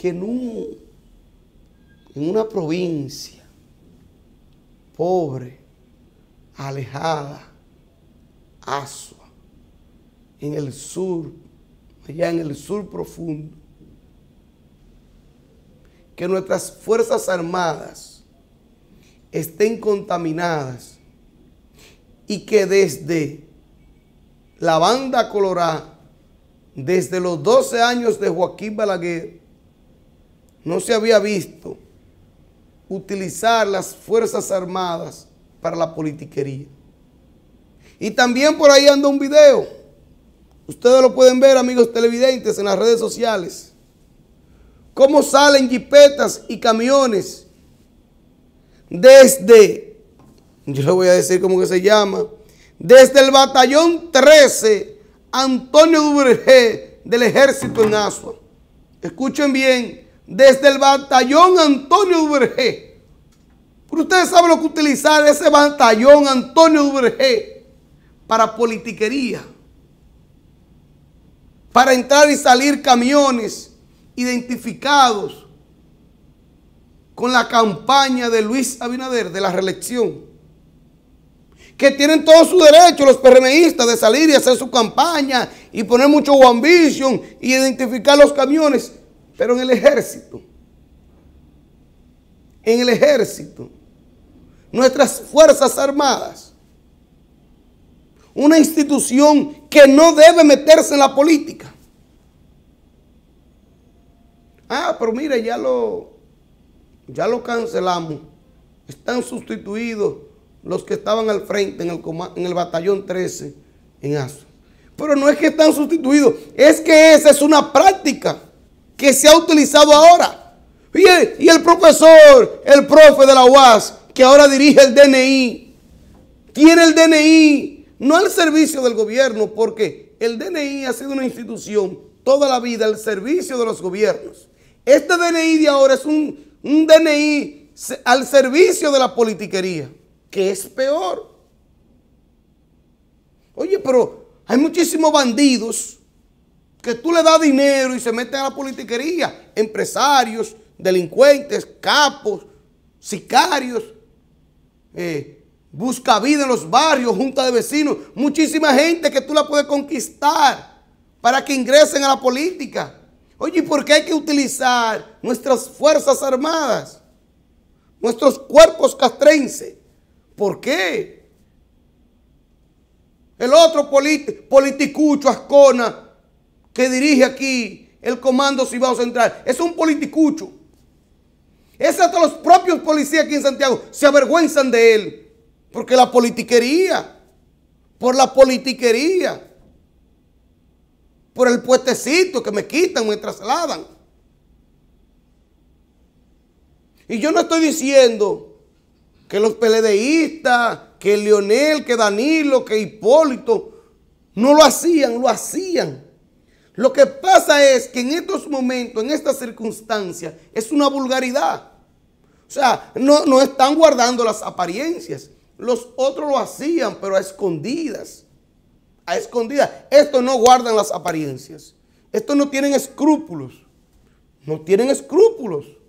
que en, una provincia pobre, alejada, Asua, en el sur, allá en el sur profundo, que nuestras Fuerzas Armadas estén contaminadas y que desde la banda colorada, desde los 12 años de Joaquín Balaguer, no se había visto utilizar las Fuerzas Armadas para la politiquería. Y también por ahí anda un video. Ustedes lo pueden ver, amigos televidentes, en las redes sociales. Cómo salen jipetas y camiones desde, yo le voy a decir cómo que se llama, desde el batallón 13, Antonio Duvergé, del ejército en Asua. Escuchen bien, desde el batallón Antonio Duvergé. ustedes saben lo que utilizar ese batallón Antonio Duvergé para politiquería, para entrar y salir camiones identificados con la campaña de Luis Abinader de la reelección. Que tienen todos su derecho los PRMistas de salir y hacer su campaña y poner mucho One Vision y identificar los camiones. Pero en el ejército, en el ejército, nuestras Fuerzas Armadas, una institución que no debe meterse en la política. Ah, pero mire, ya lo, ya lo cancelamos. Están sustituidos los que estaban al frente en el, batallón 13 en ASO. Pero no es que están sustituidos, es que esa es una práctica que se ha utilizado ahora. Y el, y el profesor, el profe de la UAS, que ahora dirige el DNI, tiene el DNI, no al servicio del gobierno, porque el DNI ha sido una institución toda la vida al servicio de los gobiernos. Este DNI de ahora es un, un DNI al servicio de la politiquería, que es peor. Oye, pero hay muchísimos bandidos que tú le das dinero y se meten a la politiquería. Empresarios, delincuentes, capos, sicarios, eh, busca vida en los barrios, junta de vecinos. Muchísima gente que tú la puedes conquistar para que ingresen a la política. Oye, ¿y por qué hay que utilizar nuestras fuerzas armadas? Nuestros cuerpos castrenses. ¿Por qué? El otro politicucho, ascona, que dirige aquí el comando Cibao Central es un politicucho. Es hasta los propios policías aquí en Santiago se avergüenzan de él. Porque la politiquería, por la politiquería, por el puestecito que me quitan, me trasladan. Y yo no estoy diciendo que los peledeístas, que Leonel, que Danilo, que Hipólito, no lo hacían, lo hacían. Lo que pasa es que en estos momentos, en estas circunstancias, es una vulgaridad. O sea, no, no están guardando las apariencias. Los otros lo hacían, pero a escondidas. A escondidas. Estos no guardan las apariencias. Estos no tienen escrúpulos. No tienen escrúpulos.